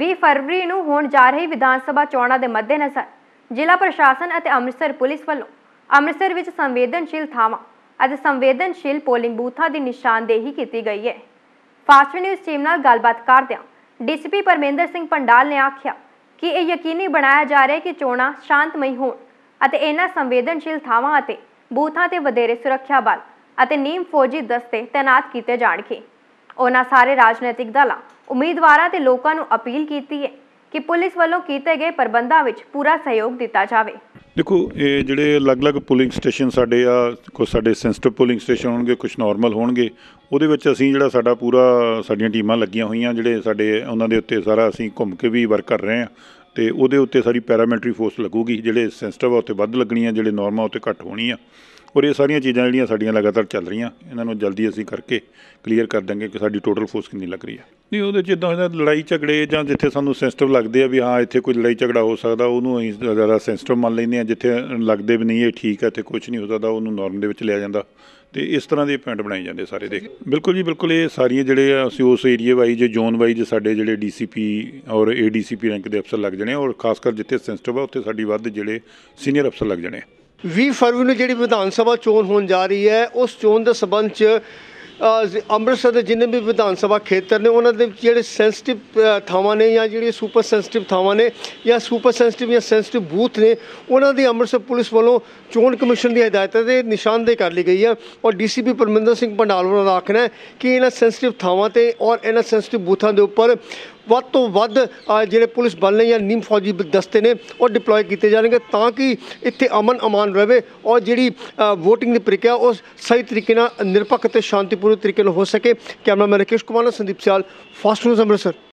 20 ਫਰਵਰੀ ਨੂੰ ਹੋਣ ਜਾ ਰਹੀ ਵਿਧਾਨ ਸਭਾ ਚੋਣਾਂ ਦੇ ਮੱਦੇਨਜ਼ਰ ਜ਼ਿਲ੍ਹਾ ਪ੍ਰਸ਼ਾਸਨ ਅਤੇ ਅੰਮ੍ਰਿਤਸਰ ਪੁਲਿਸ ਵੱਲੋਂ ਅੰਮ੍ਰਿਤਸਰ ਵਿੱਚ ਸੰਵੇਦਨਸ਼ੀਲ ਥਾਵਾਂ ਅਤੇ ਸੰਵੇਦਨਸ਼ੀਲ ਪੋਲਿੰਗ ਬੂਥਾਂ ਦੀ ਨਿਸ਼ਾਨਦੇਹੀ ਕੀਤੀ ਗਈ ਹੈ ਫਾਸਟ ਨਿਊਜ਼ ਟੀਮ ਨਾਲ ਗੱਲਬਾਤ ਕਰਦਿਆਂ ਡੀਸੀਪੀ ਪਰਮੇਂਦਰ ਸਿੰਘ ਪੰਡਾਲ ਨੇ ਆਖਿਆ ਕਿ ਇਹ ਯਕੀਨੀ ਬਣਾਇਆ ਜਾ ਰਿਹਾ ਹੈ ਕਿ ਚੋਣਾਂ ਸ਼ਾਂਤਮਈ ਹੋਣ ਅਤੇ ਇਹਨਾਂ ਸੰਵੇਦਨਸ਼ੀਲ ਥਾਵਾਂ ਅਤੇ ਬੂਥਾਂ ਤੇ ਵਧੇਰੇ ਸੁਰੱਖਿਆ ਬਲ ਅਤੇ ਨੀਮ ਫੌਜੀ ਦਸਤੇ ਤਾਇਨਾਤ ਕੀਤੇ ਜਾਣਗੇ ਉਹਨਾਂ ਸਾਰੇ ਰਾਜਨੀਤਿਕ ਦਲਾਂ ਉਮੀਦਵਾਰਾਂ ਤੇ ਲੋਕਾਂ ਨੂੰ ਅਪੀਲ ਕੀਤੀ ਹੈ ਕਿ ਪੁਲਿਸ ਵੱਲੋਂ ਕੀਤੇ ਗਏ ਪ੍ਰਬੰਧਾਂ ਵਿੱਚ ਪੂਰਾ ਸਹਿਯੋਗ ਦਿੱਤਾ ਜਾਵੇ ਦੇਖੋ ਇਹ ਜਿਹੜੇ ਅਲੱਗ-ਅਲੱਗ ਪੁਲਿੰਗ ਸਟੇਸ਼ਨ ਸਾਡੇ ਆ ਕੋ ਸਾਡੇ ਸੈਂਸਿਟਿਵ ਪੁਲਿੰਗ ਸਟੇਸ਼ਨ ਹੋਣਗੇ ਕੁਝ ਨਾਰਮਲ ਹੋਣਗੇ ਉਹਦੇ ਵਿੱਚ ਅਸੀਂ ਜਿਹੜਾ ਸਾਡਾ ਪੂਰਾ ਸਾਡੀਆਂ ਟੀਮਾਂ ਲੱਗੀਆਂ ਹੋਈਆਂ ਜਿਹੜੇ ਸਾਡੇ ਉਹਨਾਂ ਦੇ ਉੱਤੇ ਸਾਰਾ ਅਸੀਂ ਘੁੰਮ ਕੇ ਵੀ ਵਰਕ ਕਰ ਰਹੇ ਆ ਤੇ ਉਹਦੇ ਉੱਤੇ ਸਾਰੀ ਪੈਰਾਮੈਟਰੀ ਫੋਰਸ ਲੱਗੂਗੀ ਜਿਹੜੇ ਸੈਂਸਿਟਿਵ ਆ ਉੱਤੇ ਵੱਧ ਲੱਗਣੀ ਜਿਹੜੇ ਨਾਰਮਲ ਉੱਤੇ ਘੱਟ ਹੋਣੀ ਆ ਔਰ ਇਹ ਸਾਰੀਆਂ ਚੀਜ਼ਾਂ ਜਿਹੜੀਆਂ ਸਾਡੀਆਂ ਲਗਾਤਾਰ ਚੱਲ ਰਹੀਆਂ ਇਹਨਾਂ ਨੂੰ ਜਲਦੀ ਅਸੀਂ ਕਰਕੇ ਕਲੀਅਰ ਕਰ ਦਾਂਗੇ ਕਿ ਸਾਡੀ ਟੋਟਲ ਫੋਰਸ ਕਿੰਨੀ ਲੱਗ ਰਹੀ ਆ ਨਹੀਂ ਉਹਦੇ ਜਿੱਦਾਂ ਹੁੰਦਾ ਲੜਾਈ ਝਗੜੇ ਜਾਂ ਜਿੱਥੇ ਸਾਨੂੰ ਸੈਂਸਟਿਵ ਲੱਗਦੇ ਆ ਵੀ ਹਾਂ ਇੱਥੇ ਕੋਈ ਲੜਾਈ ਝਗੜਾ ਹੋ ਸਕਦਾ ਉਹਨੂੰ ਅਸੀਂ ਜ਼ਿਆਦਾ ਸੈਂਸਟਿਵ ਮੰਨ ਲੈਂਦੇ ਆ ਜਿੱਥੇ ਲੱਗਦੇ ਵੀ ਨਹੀਂ ਇਹ ਠੀਕ ਹੈ ਤੇ ਕੁਝ ਨਹੀਂ ਹੁੰਦਾ ਦਾ ਉਹਨੂੰ ਨਾਰਮ ਦੇ ਵਿੱਚ ਲਿਆ ਜਾਂਦਾ ਤੇ ਇਸ ਤਰ੍ਹਾਂ ਦੇ ਪੁਆਇੰਟ ਬਣਾਏ ਜਾਂਦੇ ਸਾਰੇ ਦੇ ਬਿਲਕੁਲ ਜੀ ਬਿਲਕੁਲ ਇਹ ਸਾਰੀਆਂ ਜਿਹੜੇ ਆ ਅਸੀਂ ਉਸ ਏਰੀਆ ਵਾਈਜ਼ ਜ਼ੋਨ ਵਾਈਜ਼ ਸਾਡੇ ਜਿਹੜੇ ਡੀਸੀਪੀ ਔਰ ਏਡੀਸੀਪੀ ਰੈਂਕ ਦੇ ਅਫਸਰ ਲੱਗ ਜਣੇ ਔਰ ਖਾਸ ਕਰ ਜਿੱਥੇ ਸੈਂਸਟਿਵ ਆ ਉੱਥੇ ਸਾਡੀ ਵੱਧ ਜਿਹੜੇ ਸੀਨੀਅਰ ਅਫਸਰ ਲੱਗ ਜਣੇ 20 ਫਰਵਰੀ ਨੂੰ ਜਿਹੜੀ ਵਿਧਾਨ ਸਭਾ ਚੋਣ ਹੋਣ ਜਾ ਰਹੀ ਹੈ ਉਸ ਚੋਣ ਦੇ ਸਬੰਧ 'ਚ ਅੰਮ੍ਰਿਤਸਰ ਦੇ ਜਿੰਨੇ ਵੀ ਵਿਧਾਨ ਸਭਾ ਖੇਤਰ ਨੇ ਉਹਨਾਂ ਦੇ ਜਿਹੜੇ ਸੈਂਸਿਟਿਵ ਥਾਵਾਂ ਨੇ ਜਾਂ ਜਿਹੜੇ ਸੁਪਰ ਸੈਂਸਿਟਿਵ ਥਾਵਾਂ ਨੇ ਜਾਂ ਸੁਪਰ ਸੈਂਸਿਟਿਵ ਜਾਂ ਸੈਂਸਿਟਿਵ ਬੂਥ ਨੇ ਉਹਨਾਂ ਦੀ ਅੰਮ੍ਰਿਤਸਰ ਪੁਲਿਸ ਵੱਲੋਂ ਚੋਣ ਕਮਿਸ਼ਨ ਦੀ ਹਦਾਇਤਾਂ ਤੇ ਨਿਸ਼ਾਨਦੇ ਕਰ ਲਈ ਗਈ ਹੈ ਔਰ ਡੀਸੀਪੀ ਪਰਮਿੰਦਰ ਸਿੰਘ ਪੰਡਾਲ ਵੱਲੋਂ ਆਖਣਾ ਕਿ ਇਹਨਾਂ ਸੈਂਸਿਟਿਵ ਥਾਵਾਂ ਤੇ ਔਰ ਇਹਨਾਂ ਸੈਂਸਿਟਿਵ ਬੂਥਾਂ ਦੇ ਉੱਪਰ ਵੱਧ ਤੋਂ ਵੱਧ ਜਿਹੜੇ ਪੁਲਿਸ ਬਲ ਨੇ ਜਾਂ ਨੀਮ ਫੌਜੀ ਦਸਤੇ ਨੇ ਉਹ ਡਿਪਲੋਏ ਕੀਤੇ ਜਾਣਗੇ ਤਾਂ ਕਿ ਇੱਥੇ ਅਮਨ ਅਮਾਨ ਰਹੇ ਔਰ ਜਿਹੜੀ VOTING ਦੀ ਪ੍ਰਕਿਰਿਆ ਉਹ ਸਹੀ ਤਰੀਕੇ ਨਾਲ ਨਿਰਪੱਖ ਤੇ ਸ਼ਾਂਤੀਪੂਰਨ ਤਰੀਕੇ ਨਾਲ ਹੋ ਸਕੇ ਕੈਮਰਾਮੈਨ ਰਕੇਸ਼ ਕੁਮਾਰ ਨਾਲ ਸੰਦੀਪ ਸਿਆਲ ਫਾਸਟ ਨਿਊਜ਼ ਅੰਮ੍ਰਿਤਸਰ